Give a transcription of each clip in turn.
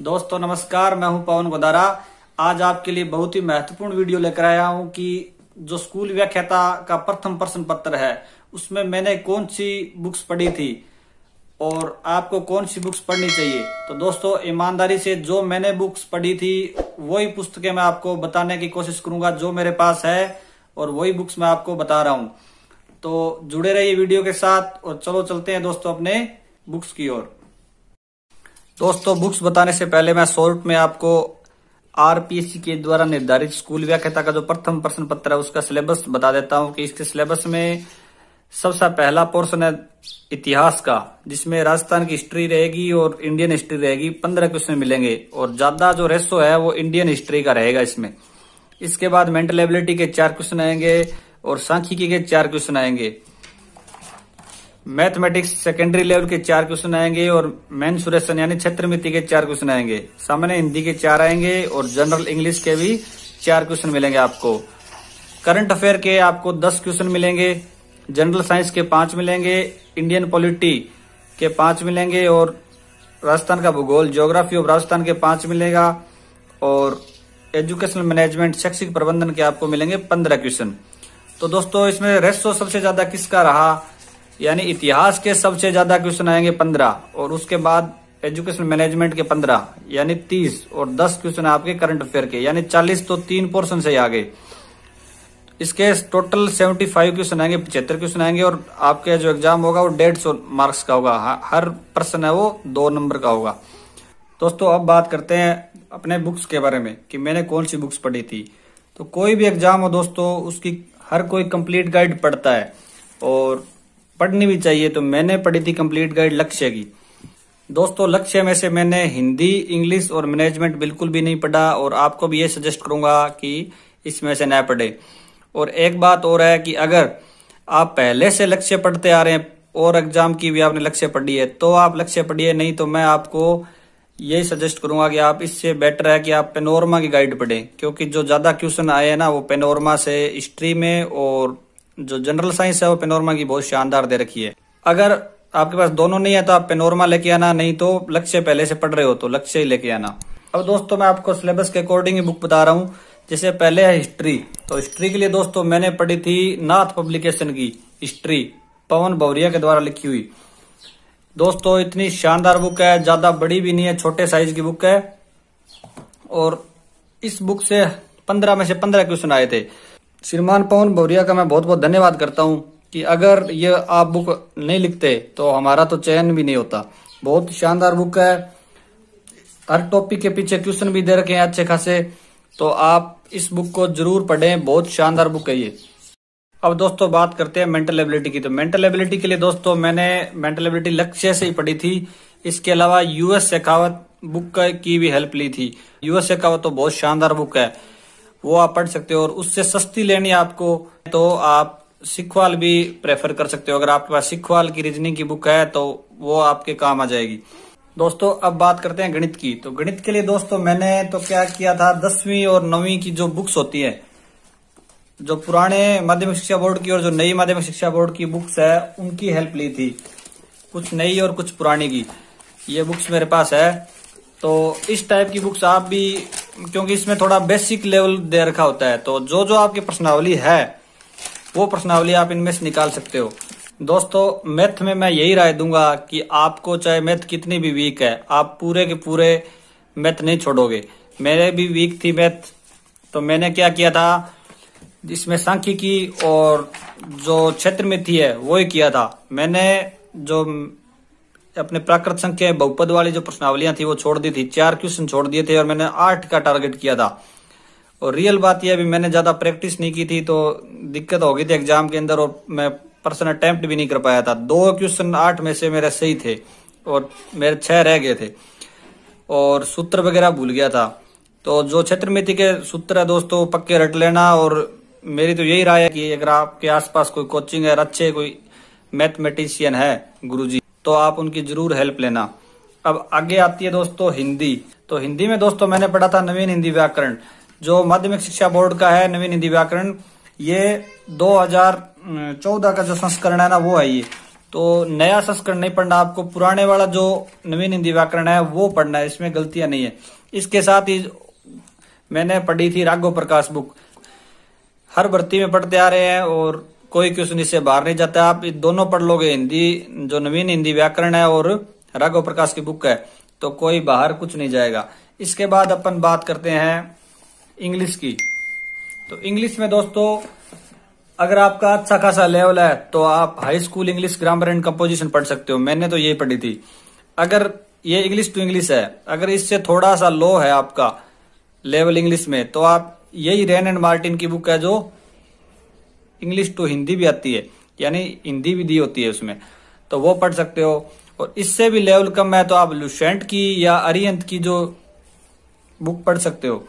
दोस्तों नमस्कार मैं हूं पवन गोदारा आज आपके लिए बहुत ही महत्वपूर्ण वीडियो लेकर आया हूं कि जो स्कूल व्याख्याता का प्रथम प्रश्न पत्र है उसमें मैंने कौन सी बुक्स पढ़ी थी और आपको कौन सी बुक्स पढ़नी चाहिए तो दोस्तों ईमानदारी से जो मैंने बुक्स पढ़ी थी वही पुस्तकें मैं आपको बताने की कोशिश करूंगा जो मेरे पास है और वही बुक्स मैं आपको बता रहा हूँ तो जुड़े रहिए वीडियो के साथ और चलो चलते हैं दोस्तों अपने बुक्स की ओर दोस्तों बुक्स बताने से पहले मैं शॉर्ट में आपको आरपीएससी के द्वारा निर्धारित स्कूल व्याख्याता का जो प्रथम प्रश्न पत्र है उसका सिलेबस बता देता हूं कि इसके सिलेबस में सबसे पहला पोर्शन है इतिहास का जिसमें राजस्थान की हिस्ट्री रहेगी और इंडियन हिस्ट्री रहेगी पंद्रह क्वेश्चन मिलेंगे और ज्यादा जो रेसो है वो इंडियन हिस्ट्री का रहेगा इसमें इसके बाद मेंटल एबिलिटी के चार क्वेश्चन आएंगे और सांख्यिकी के चार क्वेश्चन आएंगे मैथमेटिक्स सेकेंडरी लेवल के चार क्वेश्चन आएंगे और मेन सुरेशन यानी छत्र मिति के चार क्वेश्चन आएंगे सामान्य हिंदी के चार आएंगे और जनरल इंग्लिश के भी चार क्वेश्चन मिलेंगे आपको करंट अफेयर के आपको दस क्वेश्चन मिलेंगे जनरल साइंस के पांच मिलेंगे इंडियन पॉलिटी के पांच मिलेंगे और राजस्थान का भूगोल ज्योग्राफी ऑफ राजस्थान के पांच मिलेगा और एजुकेशनल मैनेजमेंट शैक्षिक प्रबंधन के आपको मिलेंगे पंद्रह क्वेश्चन तो दोस्तों इसमें रेस्टो सबसे ज्यादा किसका रहा यानी इतिहास के सबसे ज्यादा क्वेश्चन आएंगे पंद्रह और उसके बाद एजुकेशन मैनेजमेंट के पंद्रह यानी तीस और दस क्वेश्चन आपके करंट अफेयर के यानी चालीस तो तीन पोर्शन से आगे इसके टोटल सेवेंटी फाइव क्वेश्चन आएंगे पचहत्तर क्वेश्चन आएंगे और आपके जो एग्जाम होगा वो डेढ़ सौ मार्क्स का होगा हर प्रश्न है वो दो नंबर का होगा दोस्तों अब बात करते हैं अपने बुक्स के बारे में कि मैंने कौन सी बुक्स पढ़ी थी तो कोई भी एग्जाम हो दोस्तों उसकी हर कोई कंप्लीट गाइड पढ़ता है और पढ़नी भी चाहिए तो मैंने पढ़ी थी कंप्लीट गाइड लक्ष्य की दोस्तों लक्ष्य में से मैंने हिंदी इंग्लिश और मैनेजमेंट बिल्कुल भी नहीं पढ़ा और आपको भी ये सजेस्ट करूंगा कि इसमें से न पढ़े और एक बात और है कि अगर आप पहले से लक्ष्य पढ़ते आ रहे हैं और एग्जाम की भी आपने लक्ष्य पढ़ी है तो आप लक्ष्य पढ़िए नहीं तो मैं आपको ये सजेस्ट करूंगा कि आप इससे बेटर है कि आप पेनोरमा की गाइड पढ़ें क्योंकि जो ज्यादा क्वेश्चन आए हैं ना वो पेनोरमा से हिस्ट्री में और जो जनरल साइंस है वो पेनोरमा की बहुत शानदार दे रखी है अगर आपके पास दोनों नहीं है तो आप पेनोरमा लेके आना नहीं तो लक्ष्य पहले से पढ़ रहे हो तो लक्ष्य ही लेके आना अब दोस्तों मैं आपको सिलेबस के अकॉर्डिंग ही बुक बता रहा हूँ जैसे पहले है हिस्ट्री तो हिस्ट्री के लिए दोस्तों मैंने पढ़ी थी नाथ पब्लिकेशन की हिस्ट्री पवन बौरिया के द्वारा लिखी हुई दोस्तों इतनी शानदार बुक है ज्यादा बड़ी भी नहीं है छोटे साइज की बुक है और इस बुक से पंद्रह में से पंद्रह क्वेश्चन आए थे श्रीमान पवन भौरिया का मैं बहुत बहुत धन्यवाद करता हूँ कि अगर ये आप बुक नहीं लिखते तो हमारा तो चयन भी नहीं होता बहुत शानदार बुक है हर टॉपिक के पीछे क्वेश्चन भी दे रखे हैं अच्छे खासे तो आप इस बुक को जरूर पढ़ें बहुत शानदार बुक है ये अब दोस्तों बात करते हैं मेंटल एबिलिटी की तो मेंटल एबिलिटी के लिए दोस्तों मैंने मेंटल एबिलिटी लक्ष्य से ही पढ़ी थी इसके अलावा यूएस शेखावत बुक की भी हेल्प ली थी यूएस शेखावत तो बहुत शानदार बुक है वो आप पढ़ सकते हो और उससे सस्ती लेनी आपको तो आप सिखवाल भी प्रेफर कर सकते हो अगर आपके पास सिखवाल की रीजनिंग की बुक है तो वो आपके काम आ जाएगी दोस्तों अब बात करते हैं गणित की तो गणित के लिए दोस्तों मैंने तो क्या किया था दसवीं और नौवीं की जो बुक्स होती है जो पुराने माध्यमिक शिक्षा बोर्ड की और जो नई माध्यमिक शिक्षा बोर्ड की बुक्स है उनकी हेल्प ली थी कुछ नई और कुछ पुरानी की ये बुक्स मेरे पास है तो इस टाइप की बुक्स आप भी क्योंकि इसमें थोड़ा बेसिक लेवल दे रखा होता है तो जो जो आपकी प्रश्नावली है वो प्रश्नावली आप इनमें से निकाल सकते हो दोस्तों मैथ में मैं यही राय दूंगा कि आपको चाहे मैथ कितनी भी वीक है आप पूरे के पूरे मैथ नहीं छोड़ोगे मेरे भी वीक थी मैथ तो मैंने क्या किया था इसमें सांख्यिकी और जो क्षेत्र में थी है वो ही किया था मैंने जो अपने प्राकृत संख्या बहुपद वाली जो प्रश्नावलियां थी वो छोड़ दी थी चार क्वेश्चन छोड़ दिए थे और मैंने आठ का टारगेट किया था और रियल बात यह अभी मैंने ज्यादा प्रैक्टिस नहीं की थी तो दिक्कत हो गई थी एग्जाम के अंदर और मैं पर्सन अटेम्प्ट भी नहीं कर पाया था दो क्वेश्चन आठ में से मेरे सही थे और मेरे छह रह गए थे और सूत्र वगैरह भूल गया था तो जो क्षेत्रमिति के सूत्र है दोस्तों पक्के रट लेना और मेरी तो यही राय है कि अगर आपके आसपास कोई कोचिंग है अच्छे कोई मैथमेटिशियन है गुरुजी तो आप उनकी जरूर हेल्प लेना अब आगे आती है दोस्तों हिंदी तो हिंदी में दोस्तों मैंने पढ़ा था नवीन हिंदी व्याकरण जो माध्यमिक शिक्षा बोर्ड का है नवीन हिंदी व्याकरण ये 2014 का जो संस्करण है ना वो है ये तो नया संस्करण नहीं पढ़ना आपको पुराने वाला जो नवीन हिंदी व्याकरण है वो पढ़ना है इसमें गलतियां नहीं है इसके साथ ही मैंने पढ़ी थी राघव प्रकाश बुक हर भर्ती में पढ़ते आ रहे हैं और कोई क्वेश्चन इससे बाहर नहीं जाता आप दोनों पढ़ लोगे हिंदी जो नवीन हिंदी व्याकरण है और राघव प्रकाश की बुक है तो कोई बाहर कुछ नहीं जाएगा इसके बाद अपन बात करते हैं इंग्लिश की तो इंग्लिश में दोस्तों अगर आपका अच्छा खासा लेवल है तो आप high school English grammar and composition पढ़ सकते हो मैंने तो यही पढ़ी थी अगर ये इंग्लिश टू इंग्लिश है अगर इससे थोड़ा सा लो है आपका लेवल इंग्लिश में तो आप यही रेन एंड मार्टिन की बुक है जो इंग्लिश टू हिंदी भी आती है यानी हिंदी भी दी होती है उसमें तो वो पढ़ सकते हो और इससे भी लेवल कम है तो आप लुसेंट की या अरियंत की जो बुक पढ़ सकते हो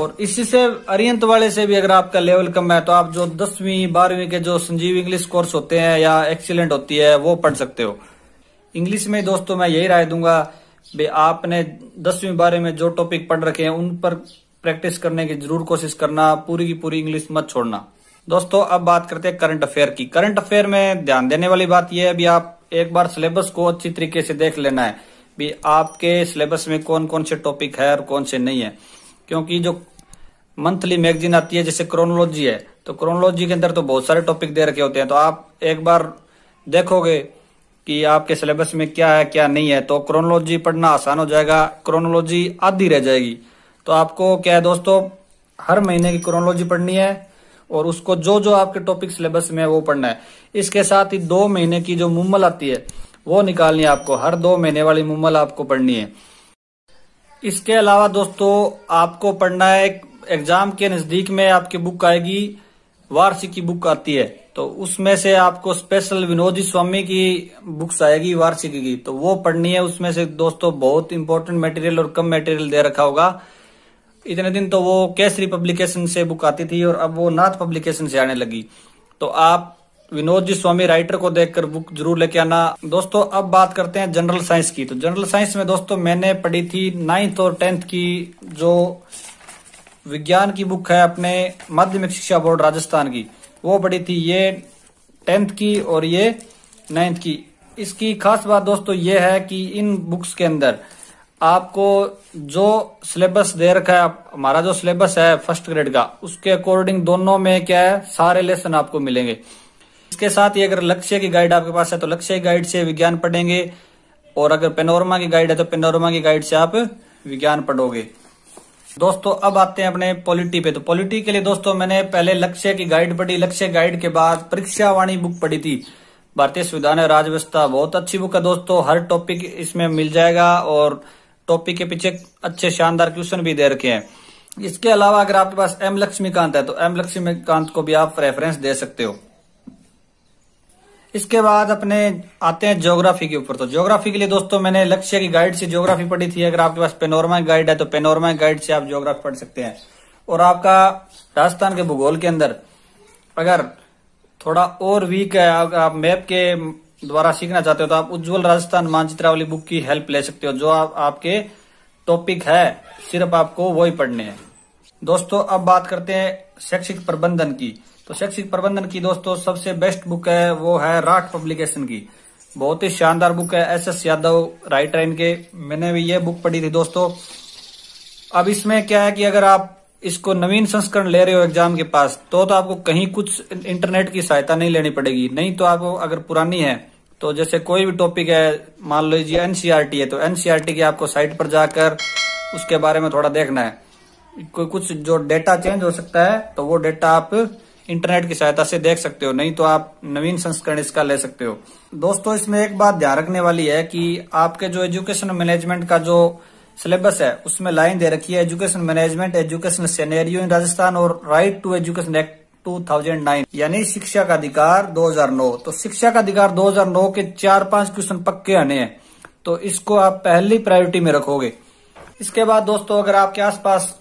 और इससे अरियंत वाले से भी अगर आपका लेवल कम है तो आप जो दसवीं बारहवीं के जो संजीव इंग्लिश कोर्स होते हैं या एक्सीलेंट होती है वो पढ़ सकते हो इंग्लिश में दोस्तों मैं यही राय दूंगा भी आपने दसवीं बारे में जो टॉपिक पढ़ रखे हैं उन पर प्रैक्टिस करने की जरूर कोशिश करना पूरी की पूरी इंग्लिश मत छोड़ना दोस्तों अब बात करते हैं करंट अफेयर की करंट अफेयर में ध्यान देने वाली बात यह है अभी आप एक बार सिलेबस को अच्छी तरीके से देख लेना है भी आपके सिलेबस में कौन कौन से टॉपिक है और कौन से नहीं है क्योंकि जो मंथली मैगजीन आती है जैसे क्रोनोलॉजी है तो क्रोनोलॉजी के अंदर तो बहुत सारे टॉपिक दे रखे होते हैं तो आप एक बार देखोगे कि आपके सिलेबस में क्या है क्या नहीं है तो क्रोनोलॉजी पढ़ना आसान हो जाएगा क्रोनोलॉजी आधी रह जाएगी तो आपको क्या है दोस्तों हर महीने की क्रोनोलॉजी पढ़नी है और उसको जो जो आपके टॉपिक सिलेबस में है वो पढ़ना है इसके साथ ही दो महीने की जो मुम्मल आती है वो निकालनी है आपको हर दो महीने वाली मुम्मल आपको पढ़नी है इसके अलावा दोस्तों आपको पढ़ना है एग्जाम के नजदीक में आपकी बुक आएगी वार्षिक की बुक आती है तो उसमें से आपको स्पेशल विनोदी स्वामी की बुक्स आएगी वार्षिक की तो वो पढ़नी है उसमें से दोस्तों बहुत इंपॉर्टेंट मटेरियल और कम मटेरियल दे रखा होगा इतने दिन तो वो केसरी पब्लिकेशन से बुक आती थी और अब वो नाथ पब्लिकेशन से आने लगी तो आप विनोद जी स्वामी राइटर को देखकर बुक जरूर लेके आना दोस्तों अब बात करते हैं जनरल साइंस की तो जनरल साइंस में दोस्तों मैंने पढ़ी थी नाइन्थ और टेंथ की जो विज्ञान की बुक है अपने माध्यमिक शिक्षा बोर्ड राजस्थान की वो पढ़ी थी ये टेंथ की और ये नाइन्थ की इसकी खास बात दोस्तों ये है कि इन बुक्स के अंदर आपको जो सिलेबस दे रखा है हमारा जो सिलेबस है फर्स्ट ग्रेड का उसके अकॉर्डिंग दोनों में क्या है सारे लेसन आपको मिलेंगे इसके साथ ही अगर लक्ष्य की गाइड आपके पास है तो लक्ष्य गाइड से विज्ञान पढ़ेंगे और अगर पेनोरमा की गाइड है तो पेनोरमा की गाइड से आप विज्ञान पढ़ोगे दोस्तों अब आते हैं अपने पॉलिटी पे तो पॉलिटी के लिए दोस्तों मैंने पहले लक्ष्य की गाइड पढ़ी लक्ष्य गाइड के बाद परीक्षा वाणी बुक पढ़ी थी भारतीय संविधान है राजव्यवस्था बहुत अच्छी बुक है दोस्तों हर टॉपिक इसमें मिल जाएगा और टॉपिक के पीछे अच्छे शानदार क्वेश्चन भी दे रखे हैं इसके अलावा अगर आपके पास एम लक्ष्मीकांत है तो एम लक्ष्मीकांत को भी आप रेफरेंस दे सकते हो इसके बाद अपने आते हैं ज्योग्राफी के ऊपर तो ज्योग्राफी के लिए दोस्तों मैंने लक्ष्य की गाइड से ज्योग्राफी पढ़ी थी अगर आपके पास पेनोरमा गाइड है तो पेनोरमा गाइड से आप ज्योग्राफी पढ़ सकते हैं और आपका राजस्थान के भूगोल के अंदर अगर थोड़ा और वीक है आप मैप के द्वारा सीखना चाहते हो तो आप उज्जवल राजस्थान मानचित्रावली बुक की हेल्प ले सकते हो जो आप, आपके टॉपिक है सिर्फ आपको वही पढ़ने हैं दोस्तों अब बात करते हैं शैक्षिक प्रबंधन की तो शैक्षिक प्रबंधन की दोस्तों सबसे बेस्ट बुक है वो है राठ पब्लिकेशन की बहुत ही शानदार बुक है एस एस यादव राइटर इनके मैंने भी ये बुक पढ़ी थी दोस्तों अब इसमें क्या है कि अगर आप इसको नवीन संस्करण ले रहे हो एग्जाम के पास तो तो आपको कहीं कुछ इंटरनेट की सहायता नहीं लेनी पड़ेगी नहीं तो आपको अगर पुरानी है तो जैसे कोई भी टॉपिक है मान लीजिए एनसीईआरटी e है तो एनसीईआरटी e की आपको साइट पर जाकर उसके बारे में थोड़ा देखना है कोई कुछ जो डेटा चेंज हो सकता है तो वो डेटा आप इंटरनेट की सहायता से देख सकते हो नहीं तो आप नवीन संस्करण इसका ले सकते हो दोस्तों इसमें एक बात ध्यान रखने वाली है कि आपके जो एजुकेशन मैनेजमेंट का जो सिलेबस है उसमें लाइन दे रखी है education management education scenario in Rajasthan और राइट टू एजुकेशन एक्ट 2009 यानी शिक्षा का अधिकार 2009 तो शिक्षा का अधिकार 2009 के चार पांच क्वेश्चन पक्के आने हैं तो इसको आप पहली प्रायोरिटी में रखोगे इसके बाद दोस्तों अगर आपके आसपास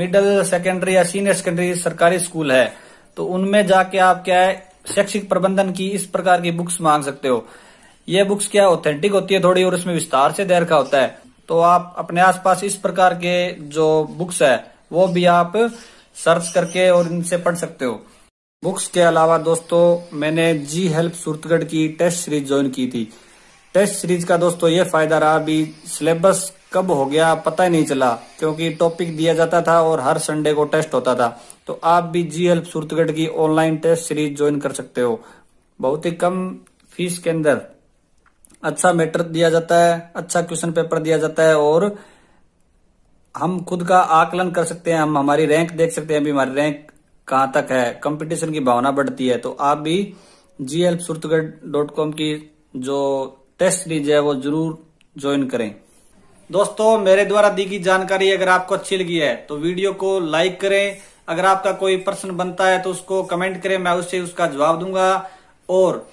मिडिल सेकेंडरी या सीनियर सेकेंडरी सरकारी स्कूल है तो उनमें जाके आप क्या है शैक्षिक प्रबंधन की इस प्रकार की बुक्स मांग सकते हो ये बुक्स क्या ऑथेंटिक होती है थोड़ी और इसमें विस्तार से देर का होता है तो आप अपने आसपास इस प्रकार के जो बुक्स है वो भी आप सर्च करके और इनसे पढ़ सकते हो बुक्स के अलावा दोस्तों मैंने जी हेल्प सूरतगढ़ की टेस्ट सीरीज ज्वाइन की थी टेस्ट सीरीज का दोस्तों ये फायदा रहा भी सिलेबस कब हो गया पता ही नहीं चला क्योंकि टॉपिक दिया जाता था और हर संडे को टेस्ट होता था तो आप भी जी हेल्प सूरतगढ़ की ऑनलाइन टेस्ट सीरीज ज्वाइन कर सकते हो बहुत ही कम फीस के अंदर अच्छा मैटर दिया जाता है अच्छा क्वेश्चन पेपर दिया जाता है और हम खुद का आकलन कर सकते हैं हम हमारी रैंक देख सकते हैं अभी हमारी रैंक कहाँ तक है कंपटीशन की भावना बढ़ती है तो आप भी जी एल की जो टेस्ट सीरीज है वो जरूर ज्वाइन करें दोस्तों मेरे द्वारा दी गई जानकारी अगर आपको अच्छी लगी है तो वीडियो को लाइक करें अगर आपका कोई प्रश्न बनता है तो उसको कमेंट करें मैं उससे उसका जवाब दूंगा और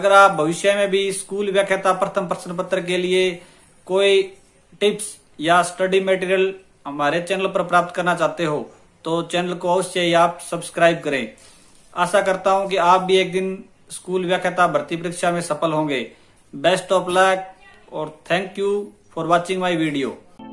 अगर आप भविष्य में भी स्कूल व्याख्याता प्रथम प्रश्न पत्र के लिए कोई टिप्स या स्टडी मटेरियल हमारे चैनल पर प्राप्त करना चाहते हो तो चैनल को अवश्य आप सब्सक्राइब करें आशा करता हूं कि आप भी एक दिन स्कूल व्याख्याता भर्ती परीक्षा में सफल होंगे बेस्ट ऑफ लक और thank you for watching my video